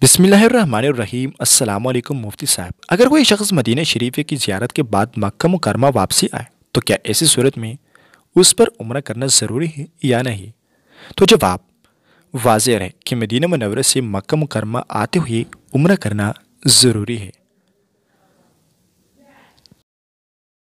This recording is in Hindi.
बिसमीम अल्लाम मुफ्ती साहब अगर कोई शख्स मदीना शरीफ की ज्यारत के बाद मक्का मुकरमा वापसी आए तो क्या ऐसी सूरत में उस पर उम्र करना ज़रूरी है या नहीं तो जवाब वाजह है कि मदीना मनवर से मक्का मुकरमा आते हुए उम्र करना ज़रूरी है